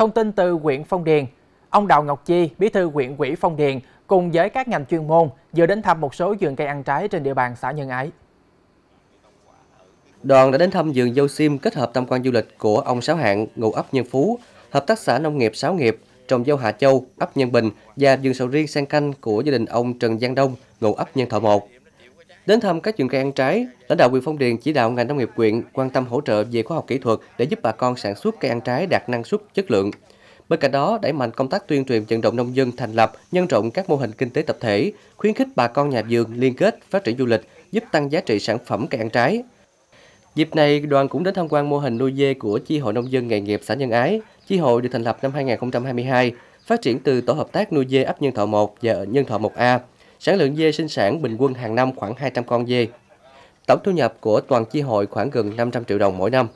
Thông tin từ huyện Phong Điền, ông Đào Ngọc Chi, bí thư huyện ủy Phong Điền cùng với các ngành chuyên môn vừa đến thăm một số vườn cây ăn trái trên địa bàn xã Nhân Ái. Đoàn đã đến thăm vườn dâu sim kết hợp tham quan du lịch của ông Sáu Hạng, ngụ ấp Nhân Phú, hợp tác xã nông nghiệp Sáu Nghiệp, trồng dâu Hà Châu, ấp Nhân Bình và vườn sầu riêng sen canh của gia đình ông Trần Giang Đông, ngụ ấp Nhân Thọ 1. Đến thăm các vườn cây ăn trái, lãnh đạo huyện Phong Điền chỉ đạo ngành nông nghiệp huyện quan tâm hỗ trợ về khoa học kỹ thuật để giúp bà con sản xuất cây ăn trái đạt năng suất, chất lượng. Bên cạnh đó, đẩy mạnh công tác tuyên truyền vận động nông dân thành lập, nhân rộng các mô hình kinh tế tập thể, khuyến khích bà con nhà vườn liên kết phát triển du lịch, giúp tăng giá trị sản phẩm cây ăn trái. Dịp này, đoàn cũng đến tham quan mô hình nuôi dê của chi hội nông dân nghề nghiệp xã Nhân Ái. Chi hội được thành lập năm 2022, phát triển từ tổ hợp tác nuôi dê ấp Nhân Thọ 1 và Nhân Thọ 1A Sản lượng dê sinh sản bình quân hàng năm khoảng 200 con dê. Tổng thu nhập của toàn chi hội khoảng gần 500 triệu đồng mỗi năm.